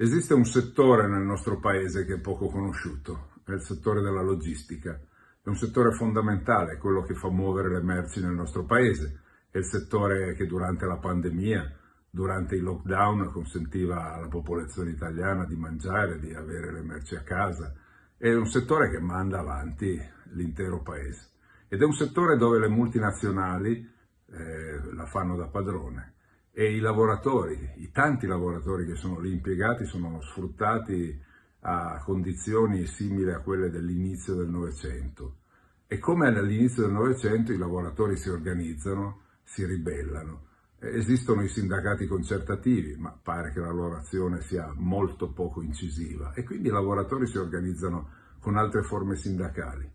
Esiste un settore nel nostro paese che è poco conosciuto, è il settore della logistica. È un settore fondamentale, quello che fa muovere le merci nel nostro paese. È il settore che durante la pandemia, durante i lockdown, consentiva alla popolazione italiana di mangiare, di avere le merci a casa. È un settore che manda avanti l'intero paese. Ed è un settore dove le multinazionali eh, la fanno da padrone e i lavoratori, i tanti lavoratori che sono lì impiegati sono sfruttati a condizioni simili a quelle dell'inizio del Novecento. E come all'inizio del Novecento i lavoratori si organizzano, si ribellano. Esistono i sindacati concertativi, ma pare che la loro azione sia molto poco incisiva e quindi i lavoratori si organizzano con altre forme sindacali.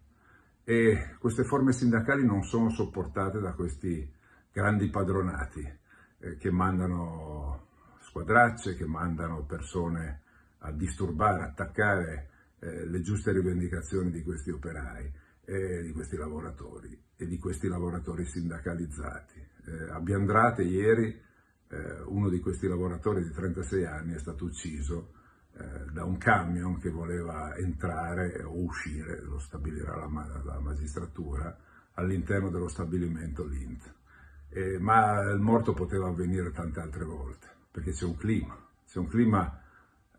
E queste forme sindacali non sono sopportate da questi grandi padronati eh, che mandano squadracce, che mandano persone a disturbare, attaccare eh, le giuste rivendicazioni di questi operai e eh, di questi lavoratori e di questi lavoratori sindacalizzati. Eh, a Biandrate ieri eh, uno di questi lavoratori di 36 anni è stato ucciso eh, da un camion che voleva entrare o uscire, lo stabilirà la, la magistratura, all'interno dello stabilimento Lint eh, ma il morto poteva avvenire tante altre volte, perché c'è un clima, c'è un clima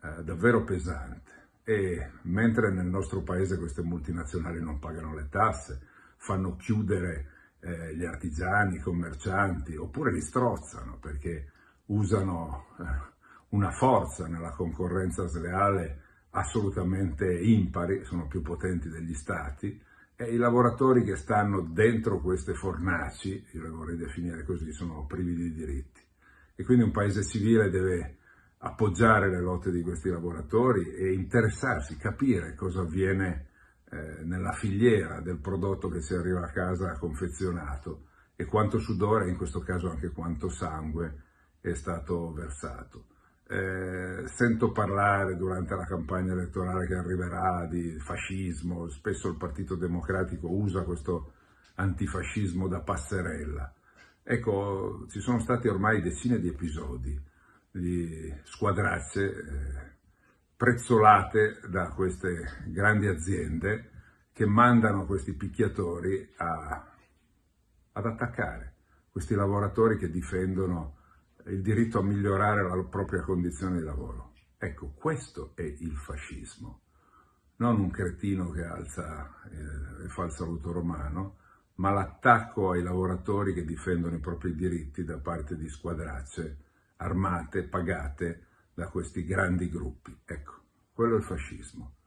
eh, davvero pesante e mentre nel nostro paese queste multinazionali non pagano le tasse, fanno chiudere eh, gli artigiani, i commercianti, oppure li strozzano perché usano eh, una forza nella concorrenza sleale assolutamente impari, sono più potenti degli stati, e I lavoratori che stanno dentro queste fornaci, io le vorrei definire così, sono privi di diritti. E quindi un paese civile deve appoggiare le lotte di questi lavoratori e interessarsi, capire cosa avviene eh, nella filiera del prodotto che si arriva a casa confezionato e quanto sudore, in questo caso anche quanto sangue, è stato versato eh, sento parlare durante la campagna elettorale che arriverà di fascismo, spesso il Partito Democratico usa questo antifascismo da passerella. Ecco, ci sono stati ormai decine di episodi di squadracce eh, prezzolate da queste grandi aziende che mandano questi picchiatori a, ad attaccare questi lavoratori che difendono il diritto a migliorare la propria condizione di lavoro. Ecco, questo è il fascismo, non un cretino che alza eh, e fa il saluto romano, ma l'attacco ai lavoratori che difendono i propri diritti da parte di squadracce armate, pagate da questi grandi gruppi. Ecco, quello è il fascismo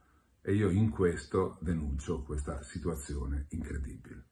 e io in questo denuncio questa situazione incredibile.